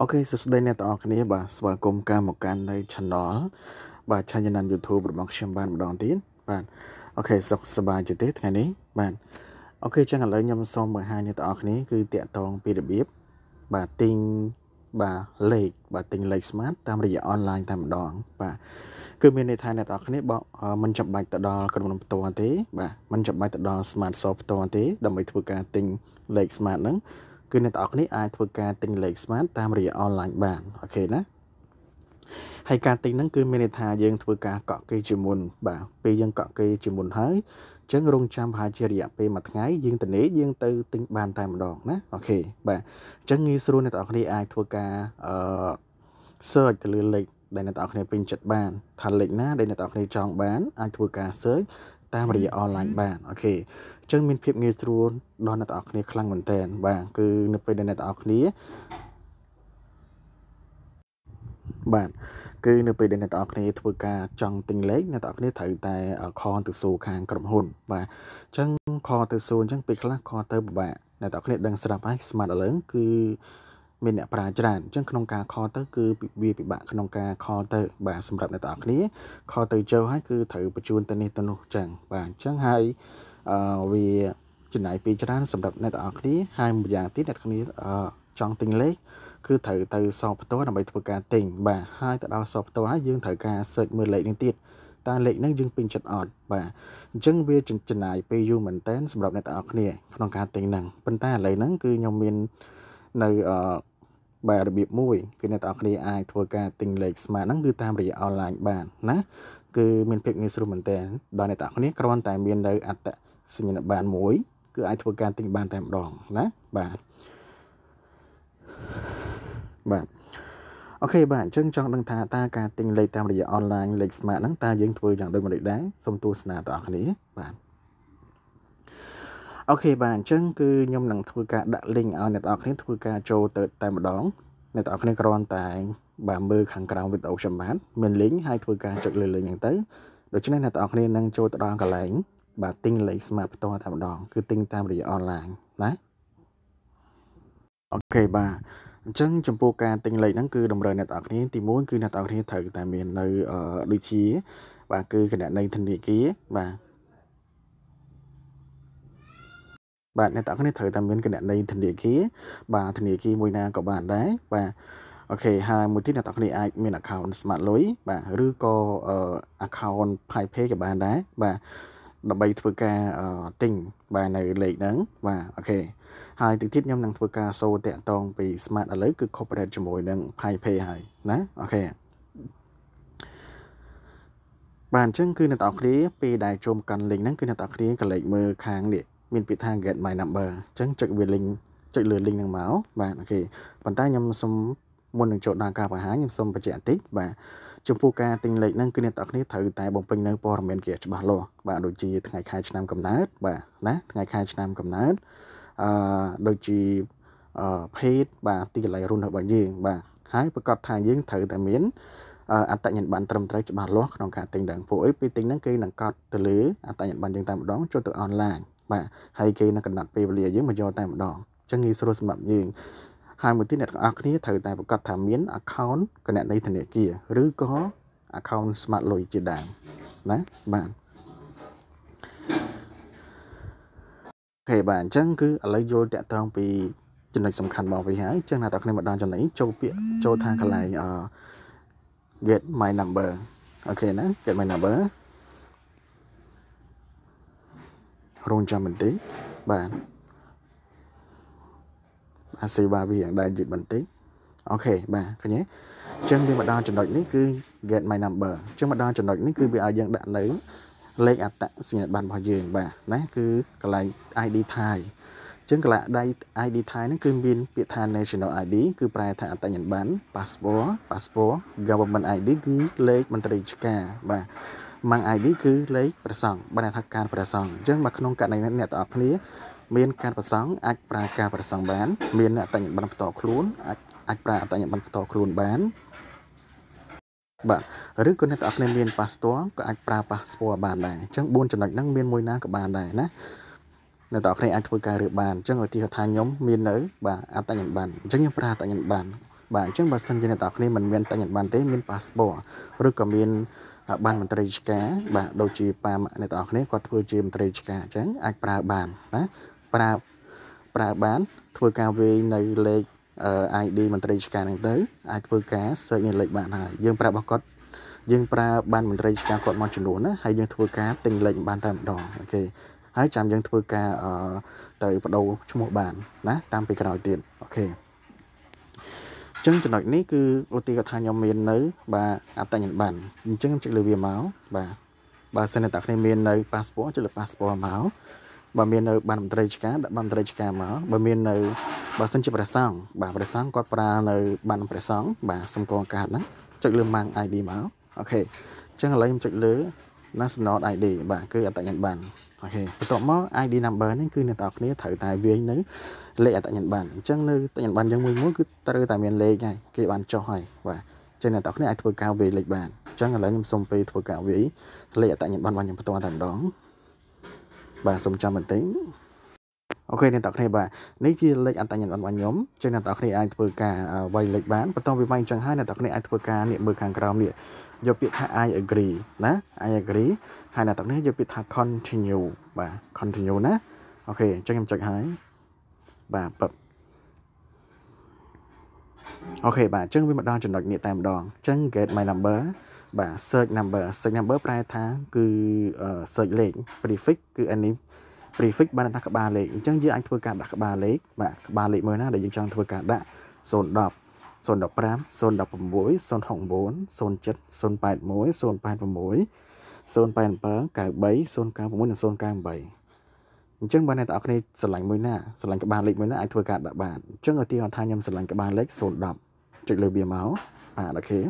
អូខេសួស្តីអ្នកទាំងអស់គ្នាបាទស្វាគមន៍កាមកកាន់នៅ Channel បាទ Channel YouTube របស់ខ្ញុំបានម្ដងទៀតបាទអូខេសុខសប្បាយជាទេថ្ងៃនេះបាទអូខេចឹងឥឡូវខ្ញុំសូមបង្ហាញអ្នកទាំងអស់គ្នាគឺតាក់ទងពីរបៀបបាទទិញបាទលេខបាទទិញលេខ smart តាមរយៈ online តែម្ដងបាទគឺមានន័យថាអ្នកទាំងអស់គ្នាបកមិនចាំបាច់ទៅដល់ក្រុមហ៊ុនផ្ទាល់ទេបាទមិនចាំបាច់ទៅដល់ smart shop ផ្ទាល់ទេដើម្បីធ្វើការទិញលេខ smart ហ្នឹងគឺអ្នកទាំងអស់គ្នាអាចធ្វើការទិញលេខស្មានតាមរយៈអនឡាញបានអូខេណាហើយការទិញហ្នឹងគឺមានន័យថាយើង ធ្វើការកក់គេជាមុនបាទពេលយើងកក់គេជាមុនហើយអញ្ចឹងរងចាំប្រហែលជារយៈពេលមួយថ្ងៃយើងទៅនេះយើងទៅទិញបានតែម្ដងណាអូខេបាទអញ្ចឹងងាយស្រួលអ្នកទាំងអស់គ្នាអាចធ្វើការអឺ search ទៅលើលេខដែលអ្នកទាំងអស់គ្នាពេញចិត្តបានថាលេខណាដែលអ្នកទាំងអស់គ្នាចង់បានអាចធ្វើការ search តាមរយៈអនឡាញបានអូខេអញ្ចឹងមានភាពងាយស្រួលដល់អ្នកទាំងអស់គ្នាខ្លាំងមែនតើបាទគឺនៅពេលដែលអ្នកទាំងអស់គ្នាបាទគឺនៅពេលដែលអ្នកទាំងអស់គ្នាធ្វើការចង់ទិញលេខអ្នកទាំងអស់គ្នាត្រូវតែខលទៅសួរខាងក្រុមហ៊ុនបាទអញ្ចឹងខលទៅសួរអញ្ចឹងពេលខ្លះខលទៅពិបាកអ្នកទាំងអស់គ្នាដឹងស្រាប់ហើយស្មាតអលឹងគឺមានអ្នកប្រាជ្ញច្រើនអញ្ចឹងក្នុងការខទៅគឺវាពិបាកក្នុងការខទៅបាទសម្រាប់អ្នកទាំងអស់គ្នាខទៅជើហើយគឺត្រូវបញ្ជូនទៅនេះទៅនោះអញ្ចឹងបាទអញ្ចឹងហើយអឺវាចំណាយពេលច្រើន សម្រាប់អ្នកទាំងអស់គ្នាហើយមួយយ៉ាងទៀតអ្នកគ្នាចង់ទិញលេខគឺត្រូវទៅសបផ្ទាល់ដើម្បីធ្វើការទិញបាទហើយទៅដល់សបផ្ទាល់ហើយយើងត្រូវការ search មើលលេខនេះទៀតតើលេខហ្នឹងយើងពេញចិត្តអត់បាទអញ្ចឹងវាចំណាយពេលយូរមែនតើសម្រាប់អ្នកទាំងអស់គ្នាក្នុងការទិញហ្នឹងប៉ុន្តែឥឡូវហ្នឹងគឺខ្ញុំមាននៅអឺបែបរបៀបមួយគឺអ្នកទាំងអស់គ្នាអាចធ្វើការទិញលេខស្មាតហ្នឹងគឺតាមរយៈអនឡាញបាន ណាគឺមានភាពងាយស្រួលមែនតើដល់អ្នកទាំងអស់គ្នាគ្រាន់តែមាននៅអត្តសញ្ញាណប័ណ្ណមួយ គឺអាចធ្វើការទិញបានតែម្ដងណាបាទបាទអូខេបាទអញ្ចឹងចង់ដឹងថាតើការទិញលេខតាមរយៈអនឡាញលេខស្មាតហ្នឹងតើយើងធ្វើយ៉ាងដូចម្ដេចដែរសូមទស្សនាបងប្អូនគ្នាបាទអូខេបាទអញ្ចឹងគឺខ្ញុំនឹងធ្វើការដាក់ link ឲ្យអ្នកនរគ្នាធ្វើការចូលទៅតែម្ដងអ្នកនរគ្នាគ្រាន់តែបាទមើលខាងក្រោមវីដេអូខ្ញុំបានមាន link ហើយធ្វើការចុចលើ link ហ្នឹងទៅដូច្នេះអ្នកនរគ្នានឹងចូលទៅដល់កន្លែងបាទទិញលេខស្មាតផ្ទាល់តែម្ដងគឺទិញតាមរយៈអនឡាញណាអូខេបាទអញ្ចឹងចំពោះការទិញលេខហ្នឹងគឺតម្រូវអ្នកនរគ្នាទី1គឺអ្នកនរគ្នាត្រូវតែមាននៅដូចជា បាទគឺគណនីធនាគារបាទបាទអ្នកទាំងគ្នាត្រូវតែមានកណន័យធនាគារបាទធនាគារមួយណាក៏បានដែរបាទអូខេហើយមួយទៀតអ្នកទាំងគ្នាអាចមាន account Smart លុយបាទឬក៏ account PayPay ក៏បានដែរបាទដើម្បីធ្វើការទិញបាទនៅលេខហ្នឹងបាទអូខេហើយទីទៀតខ្ញុំនឹងធ្វើការសូតាក់តងពី Smart ឥឡូវគឺ corporate ជាមួយនឹង PayPay ហើយណាអូខេបាទអញ្ចឹងគឺអ្នកទាំងគ្នាពេលដែលចូលកាន់លេខហ្នឹងគឺអ្នកទាំងគ្នាក៏លេខមើលខាងនេះមានពាក្យថា get my number អញ្ចឹងចុចវា link ចុចលើ link ហ្នឹងមកបាទអូខេប៉ុន្តែខ្ញុំសូមមុននឹងចូលដល់ការបង្ហាញខ្ញុំសូមបញ្ជាក់បន្តិចបាទចំពោះការទិញលេខហ្នឹងគឺអ្នកទាំងអស់គ្នាត្រូវតែបំពេញនៅព័ត៌មានគេច្បាស់លាស់បាទដូចជាថ្ងៃខែឆ្នាំកំណើតបាទណាថ្ងៃខែឆ្នាំកំណើតអឺដូចជាអឺភេទបាទទីកន្លែងរស់នៅរបស់យើងបាទហើយប្រកាសថាយើងត្រូវតែមាន អត្តញ្ញាណប័ណ្ណត្រឹមត្រូវច្បាស់លាស់ក្នុងការទិញដើមពួកអីពេលទិញហ្នឹងគេនឹងកត់ទៅលើអត្តញ្ញាណប័ណ្ណយើងតែម្ដងចូលទៅអនឡាញបាទហើយគេនឹងកំណត់ពេលវេលាយើងមកយកតែម្ដងអញ្ចឹងងាយស្រួលសម្រាប់យើងហើយមួយទៀតអ្នកទាំងអស់គ្នាត្រូវតែប្រកាសថាមាន account គណនីធនាគារឬក៏ account Smart លុយជាដើមណាបាទអូខេបាទអញ្ចឹងគឺឥឡូវយល់តាក់ទងពីចំណុចសំខាន់របស់វាហើយអញ្ចឹងអ្នកទាំងគ្នាមកដល់ចំណុចនេះចូលពាក្យចូលថាកន្លែង get my number អូខេណា get my number រងចាំបន្តិចបាទអាសេវាវារៀងដែរយឺតបន្តិចអូខេបាទឃើញទេអញ្ចឹងវាមកដល់ចំណុចនេះគឺ get my number អញ្ចឹងមកដល់ចំណុចនេះគឺវាឲ្យយើងដាក់នៅលេខអត្តសញ្ញាណប័ណ្ណរបស់យើងបាទណាគឺកន្លែង ID tag ចឹងកន្លែង ID Thai ហ្នឹងគឺមានពាក្យថា National ID គឺប្រែថាអត្តញ្ញាណប័ណ្ណ passport passport government ID គឺលេខមន្ត្រីរាជការបាទម៉ាំងអាយនេះគឺលេខព្រះសង្ឃបានថាការព្រះសង្ឃអញ្ចឹងមកក្នុងករណីនេះអ្នកទាំងអស់គ្នាមានការប្រសង់អាចប្រើការប្រសង់បានមានអត្តញ្ញបណ្ឌផ្ទាល់ខ្លួនអាចអាចប្រើអត្តញ្ញបណ្ឌផ្ទាល់ខ្លួនបាន បាទឬក៏អ្នកទាំងអស់គ្នាមានប៉ាសពតក៏អាចប្រើប៉ាសពតបានដែរអញ្ចឹង4ចំណុចហ្នឹងមានមួយណាក៏បានដែរណាអ្នកទាំងអស់គ្នាអាចធ្វើការរើបានអញ្ចឹងឧទាហរណ៍ថាខ្ញុំមាននៅបាទអត្តញ្ញបណ្ឌអញ្ចឹងខ្ញុំប្រើអត្តញ្ញបណ្ឌបាទអញ្ចឹងបើសិនជាអ្នកទាំងអស់គ្នាមិនមានអត្តញ្ញបណ្ឌទេមានប៉ាសពតឬក៏មានបានមន្ត្រីរាជការបាទដូចជាប៉ាអ្នកទាំងអស់គ្នាគាត់ធ្វើជាមន្ត្រីរាជការអញ្ចឹងអាចប្រើបានណាប្រើប្រើបានធ្វើការវាយនៅលេខ ID មន្ត្រីរាជការហ្នឹងទៅអាចធ្វើការ search នៅលេខបានហើយយើងប្រាប់របស់គាត់យើងប្រើបានមន្ត្រីរាជការគាត់មកចំនួនណាហើយយើងធ្វើការទិញលេខបានតែម្ដងអូខេហើយចាំយើងធ្វើការទៅបដូរឈ្មោះបាន ណា តាមពេលក្រោយទៀតអូខេចឹងចំណុចនេះគឺឧទាហរណ៍ថាខ្ញុំមាននៅបាទអត្តញ្ញាណប័ណ្ណអញ្ចឹងខ្ញុំចុចលើវាមកបាទបើសិនតែគ្នាមាននៅ passport ចុចលើ passport មកបើមាននៅ បានមន្ត្រីរាជការដាក់បានមន្ត្រីរាជការមកបើមាននៅបើសិនជាព្រះសង្ឃបាទព្រះសង្ឃគាត់ប្រើនៅបានព្រះសង្ឃបាទសម្គាល់កាតហ្នឹងចុចលើ mang ID មកអូខេអញ្ចឹងឥឡូវខ្ញុំចុចលើ National ID បាទគឺអត្តញ្ញាណប័ណ្ណអូខេបន្ទាប់មក ID number នេះគឺអ្នកទាំងគ្នាត្រូវតែវាយនៅលេខអត្តញ្ញាណប័ណ្ណអញ្ចឹងនៅអត្តញ្ញាណប័ណ្ណយើងមួយមួយគឺត្រូវតែមានលេខហើយគេបានចុះហើយបាទអញ្ចឹងអ្នកទាំងគ្នាអាចធ្វើការវាយលេខបានអញ្ចឹងឥឡូវខ្ញុំសូមពេលធ្វើការវាយលេខអត្តញ្ញាណប័ណ្ណរបស់ខ្ញុំផ្ទាល់តែម្ដងបាទសូមចាំបន្តិចអូខេអ្នកទាំងគ្នាបាទនេះជាលេខអត្តញ្ញាណប័ណ្ណរបស់ខ្ញុំអញ្ចឹងអ្នកទាំងគ្នាអាចធ្វើការវាយលេខបានបន្តវាវាយអញ្ចឹងហើយអ្នកទាំងគ្នាអាចធ្វើការនេះមើលខាងក្រោមនេះយកពាក្យថា I agree ណា I agree ហើយអ្នកទាំងនេះយកពាក្ य ថា continue បាទ continue ណាអូខេអញ្ចឹងខ្ញុំចុចហើយបាទបឹបអូខេបាទអញ្ចឹងវាមកដល់ចំណុចនេះតែម្ដងអញ្ចឹង get my number បាទ search number search number ប្រែថាគឺ search លេខ prefix គឺអានេះ prefix បានថាក្បាលលេខអញ្ចឹងយើងអាចធ្វើការដាក់ក្បាលលេខបាទក្បាលលេខមើលណាដែលយើងចង់ធ្វើការដាក់010 015 016 069 07 081 086 087 93 096និង098អញ្ចឹងបើអ្នកទាំងអស់គ្នាស្រឡាញ់មួយណាស្រឡាញ់ក្បាលលេខមួយណាអាចធ្វើការដាក់បានអញ្ចឹងឧទាហរណ៍ថាខ្ញុំស្រឡាញ់ក្បាលលេខ010ចុចលើវាមកបាទអូខេ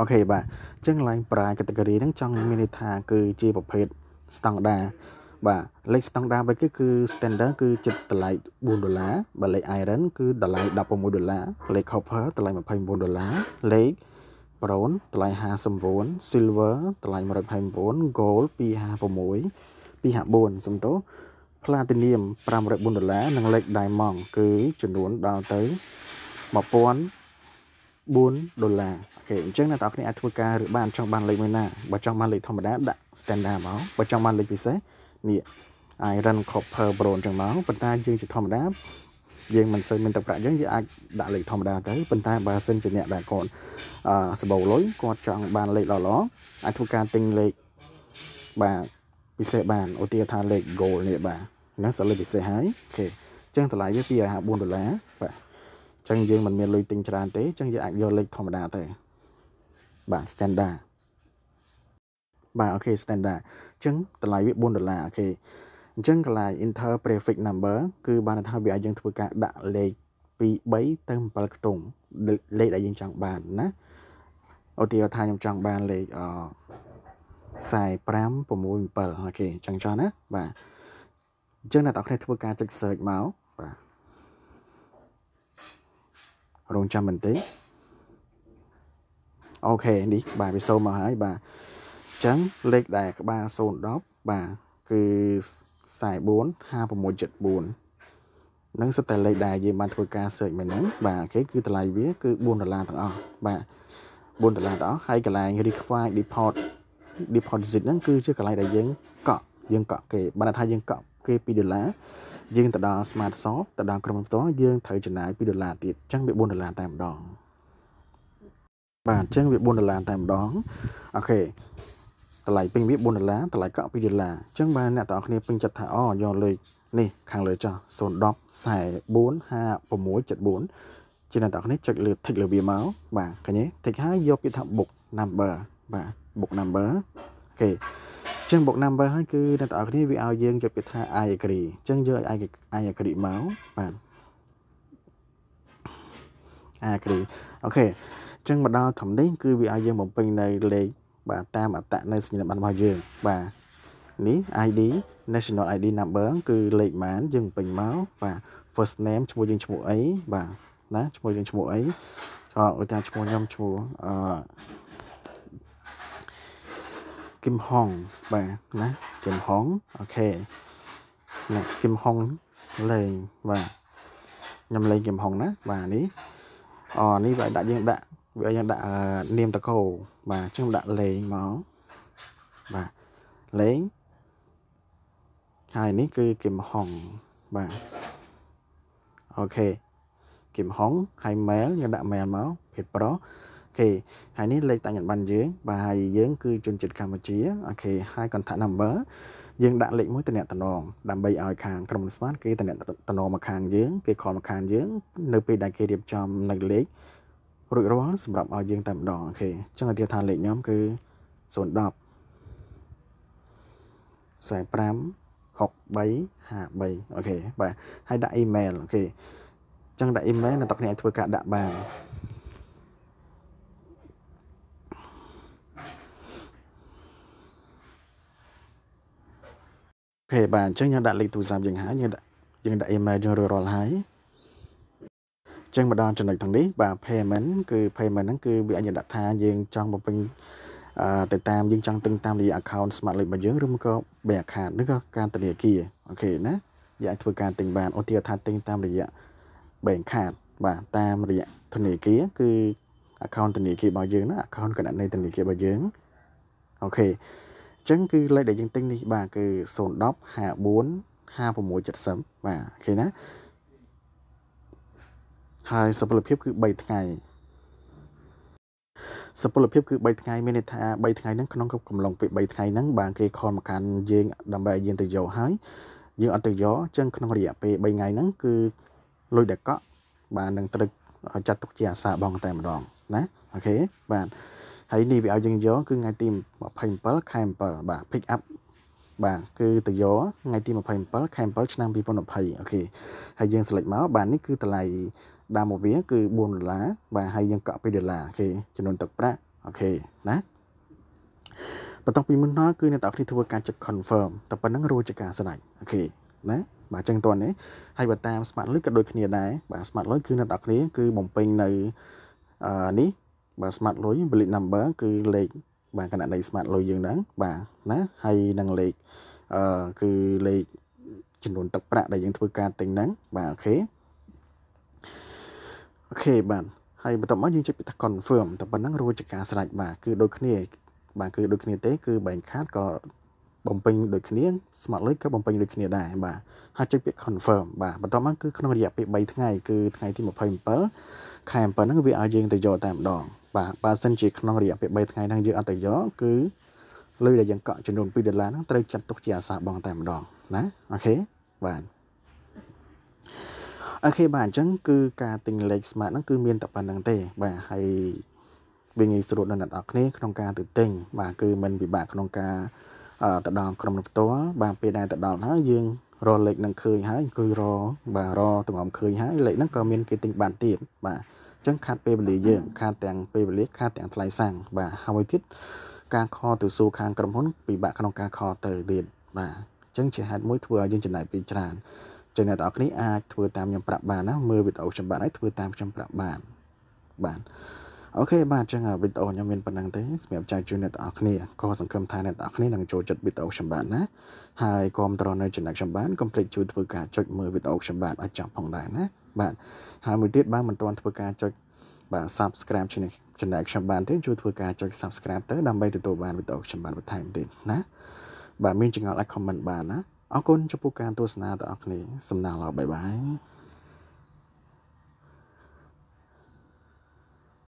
អូខេបាទអញ្ចឹង line ប្រា category ហ្នឹងចង់មានន័យថាគឺជាប្រភេទ standard បាទលេខ standard វិញគឺ គឺ standard គឺចិត្តតម្លៃ4ដុល្លារបើលេខ iron គឺតម្លៃ16ដុល្លារលេខ copper តម្លៃ29ដុល្លារលេខ bronze តម្លៃ59 silver តម្លៃ159 gold 256 254សំទោស platinum 504ដុល្លារនិង lead diamond គឺចំនួនដល់ទៅ1004ដុល្លារអូខេអញ្ចឹងអ្នកទាំងអស់គ្នាអាចធ្វើការឬបាន ចង់បានលេខមួយណាបើចង់បានលេខធម្មតាដាក់ standard មកបើចង់បានលេខពិសេសនេះ iron copper bronze អញ្ចឹងមកប៉ុន្តែយើងជាធម្មតាយើងមិនសូវមានទឹកប្រាក់អញ្ចឹងយើងអាចដាក់លេខធម្មតាទៅប៉ុន្តែបើសិនជាអ្នកដែលគាត់អឺសបោលុយគាត់ចង់បានលេខល្អល្អអាចធ្វើការទិញលេខបាទពិសេសបានឧទាហរណ៍ថាលេខ goal នេះបាទណាសិលលេខពិសេសហើយអូខេអញ្ចឹងតម្លៃវា254ដុល្លារបាទអញ្ចឹងយើងមិនមានលុយទិញច្រើនទេអញ្ចឹងយើងអាចយកលេខធម្មតាទៅបាទ standard បាទអូខេ standard អញ្ចឹងតម្លៃវា4ដុល្លារអូខេអញ្ចឹងកន្លែង enter prefix number គឺបានថាវាឲ្យយើងធ្វើការដាក់លេខពី3ទៅ7ខ្ទង់លេខដែលយើងចង់បានណាឧទាហរណ៍ថាខ្ញុំចង់បានលេខអ45 6 7អូខេអញ្ចឹងចោះណាបាទអញ្ចឹងអ្នកទាំងអស់គ្នាធ្វើការចុច search មកបាទរងចាំបន្តិចអូខេនេះបាទវាសូមមកហើយបាទអញ្ចឹងលេខដែលក្បាល010បាទគឺ44 5674នឹងសិតតែលេខដែលយើងបានធ្វើការ search មកហ្នឹងបាទអូខេគឺតម្លៃវាគឺ4ដុល្លារទាំងអស់បាទ4ដុល្លារទាំងអស់ហើយកន្លែង require default deposit ហ្នឹងគឺជាកន្លែងដែលយើងកក់យើងកក់គេបានថាយើងកក់គេ2ដុល្លារយើងទៅដល់ smart shop ទៅដល់ក្រុមផ្ទាល់យើងត្រូវចំណាយ2ដុល្លារទៀតអញ្ចឹងវា4ដុល្លារតែម្ដងបាទអញ្ចឹងវា4ដុល្លារតែម្ដងអូខេតម្លៃពេញវា4ដុល្លារតម្លៃកក់2ដុល្លារអញ្ចឹងបានអ្នកទាំងអស់គ្នាពេញចិត្តថាអូយកលេខនេះខាងលើចុះ010 44674ជាអ្នកទាំងអស់គ្នាចុចលើ tick លើវាមកបាទឃើញទេ tick ហើយយកពាក្យថា book number បាទ book number អូខេឹង book number ហើយគឺអ្នកទាំងអស់គ្នាវាឲ្យយើងយកពាក្យថា I agree អញ្ចឹងយក I I agree មកបាទ I agree អូខេអញ្ចឹងមកដល់ធំនេះគឺវាឲ្យយើងបំពេញនៅលេខបាទតាមអត្តនៅសញ្ញាប័ណ្ណរបស់យើងបាទនេះ ID National ID Number គឺលេខម៉ានយើងពេញមកបាទ first name ឈ្មោះយើងឈ្មោះអីបាទណាឈ្មោះយើងឈ្មោះអីចូលឧទាហរណ៍ឈ្មោះខ្ញុំឈ្មោះអឺគឹមហុងបាទណាគឹមហុងអូខេណាគឹមហុងលេងបាទខ្ញុំលេងគឹមហុងណាបាទនេះអនេះវាដាក់យើងដាក់វាយើងដាក់នាមតកោបាទអញ្ចឹងដាក់លេងមកបាទលេងហើយនេះគឺគឹមហុងបាទអូខេគឹមហុងហើយ mail យើងដាក់ mail មកភេទប្រុសអូខេហើយនេះលេខតាំងញ៉ាំបានយើងបាទហើយយើង គឺជនជាតិកម្ពុជាអូខេហើយ contact number យើងដាក់លេខមួយតំណតំណងដើម្បីឲ្យខាងក្រុមស្មានគេតំណតំណងមកខាងយើងគេខលមកខាងយើង នៅពេលដែលគេរៀបចំនៅលេខរួចរាល់សម្រាប់ឲ្យយើងតែម្ដងអូខេអញ្ចឹងឧទាហរណ៍ថាលេខខ្ញុំគឺ010 45 6353អូខេបាទហើយដាក់ email អូខេអញ្ចឹងដាក់ email អ្នកទាំងគ្នាអាចធ្វើការដាក់បានអូខេបាទអញ្ចឹងយើងដាក់លេខទូរស័ព្ទយើងហើយយើងដាក់យើងដាក់ email យើងរួចរាល់ហើយចឹងមកដល់ចំណុចទាំងនេះបាទ payment គឺ payment ហ្នឹងគឺវាអញ្ញដាក់ថាយើងចង់បំពេញអឺទៅតាមយើងចង់ទិញតាមរយៈ account smart លេខរបស់យើងឬមកក៏ bank account ឬក៏ការធនាគារអូខេណាយើងអាចធ្វើការទិញបានឧទាហរណ៍ថាទិញតាមរយៈ bank account បាទតាមរយៈធនាគារគឺ account ធនាគាររបស់យើងណា account គណនីធនាគាររបស់យើងអូខេអញ្ចឹងគឺលេខដែលយើងទិញនេះបាទគឺ010 54 5670បាទអូខេណាហើយសុពលភាពគឺ3ថ្ងៃសុពលភាពគឺ3ថ្ងៃមានន័យថា3ថ្ងៃហ្នឹងក្នុងកំឡុងពេល3ថ្ងៃហ្នឹងបានគេខលមកកាន់យើងដើម្បីឲ្យយើងទៅយកហើយយើងអត់ទៅយកអញ្ចឹងក្នុងរយៈពេល3ថ្ងៃហ្នឹងគឺលុយដែលកក់បាននឹងត្រូវចាត់ទុកជាអាសាបងតែម្ដងណាអូខេបាទហើយនេះវាឲ្យយើងយកគឺថ្ងៃទី27ខែ7បាទ pick up បាទគឺតយោថ្ងៃទី27ខែ7ឆ្នាំ2020អូខេហើយយើងស្លេចមកបាទនេះគឺតម្លៃដើមមកវាគឺ4ដុល្លារបាទហើយយើងកក់2ដុល្លារអូខេចំនួនទឹកប្រាក់អូខេណាបន្ទាប់ពីមុនមកគឺអ្នកទាំងអស់គ្នាធ្វើការចុច confirm តែប៉ុណ្ណឹងរួចជាការស្ដេចអូខេណាបាទចឹងតើនេះហើយបើតាម smart លុយក៏ដូចគ្នាដែរបាទ smart លុយគឺអ្នកទាំងអស់គ្នាគឺបំពេញនៅអឺនេះបាទ smart លុយ bullet number គឺលេខបាទគណនី smart លុយយើងហ្នឹងបាទណាហើយនឹងលេខអឺគឺលេខចំនួនទឹកប្រាក់ដែលយើងធ្វើការទិញហ្នឹងបាទអូខេអូខេបាទហើយបន្ទាប់មកយើងចុចពីថា confirm តែប៉ុណ្ណឹងរួចជាការស្រេចបាទគឺដូចគ្នាបាទគឺដូចគ្នាទេ គឺបែងខាតក៏បំពេញដូចគ្នា smart លុយក៏បំពេញដូចគ្នាដែរបាទហើយចុចពាក្យ confirm បាទបន្ទាប់មកគឺក្នុងរយៈពេល3ថ្ងៃគឺថ្ងៃទី27ខែ7ហ្នឹងវាឲ្យយើងទៅយកតែម្ដងបាទបើសិនជាក្នុងរយៈពេល3ថ្ងៃហ្នឹងយើងអត់ទៅយកគឺលុយដែលយើងកក់ចំនួន2ដុល្លារហ្នឹងត្រូវចាត់ទុកជាអាសាបងតែម្ដងណាអូខេបាទអូខេបាទអញ្ចឹងគឺការទិញលេខ smart ហ្នឹងគឺ មានតែប៉ុណ្្នឹងទេ បាទហើយវាងាយស្រួលដល់អ្នកនរគ្នាក្នុងការទៅទិញបាទគឺมันពិបាកក្នុងការទៅដល់ក្រុមផ្ទាល់បាទពេលដែលទៅដល់ហើយយើងរលេខនឹងឃើញហើយគឺរបាទរទាំងអំឃើញហើយលេខហ្នឹងក៏មានគេទិញបានទៀតបាទចឹងខាត់ពេលវេលាយើង ខាត់ទាំងពេលវេលាខាត់ទាំងថ្លៃសាំងបាទហើយទៀតការខទៅសួរខាងក្រុមហ៊ុនពិបាកក្នុងការខទៅទៀតបាទចឹងជាហេតុមួយធ្វើឲ្យយើងចំណាយពេលច្រើនចឹងអ្នកនរគ្នាអាចធ្វើតាមខ្ញុំប្រាប់បានណាមើលវីដេអូខ្ញុំបាទហើយធ្វើតាមខ្ញុំប្រាប់បានបាទអូខេបាទអញ្ចឹងវីដេអូខ្ញុំមានប៉ុណ្ណឹងទេសម្រាប់ចែកជូនអ្នកទាំងអស់គ្នាក៏សង្ឃឹមថាអ្នកទាំងអស់គ្នានឹងចូលចិត្តវីដេអូខ្ញុំបាទណាហើយគ្រប់តរនៅ channel ខ្ញុំបាទកុំភ្លេចជួយធ្វើការចុចមើលវីដេអូខ្ញុំបាទឲ្យចាំផងដែរណាបាទហើយមួយទៀតបាទមិនទាន់ធ្វើការចុចបាទ subscribe ឆានែល channel ខ្ញុំបានទេជួយធ្វើការចុច subscribe ទៅដើម្បីទទួលបានវីដេអូខ្ញុំបានបន្ថែមទៀតណាបាទមានចង្អល់អាច comment បានណាអរគុណចំពោះការទស្សនាទាំងអស់គ្នាសំណាងល្អបាយបាយ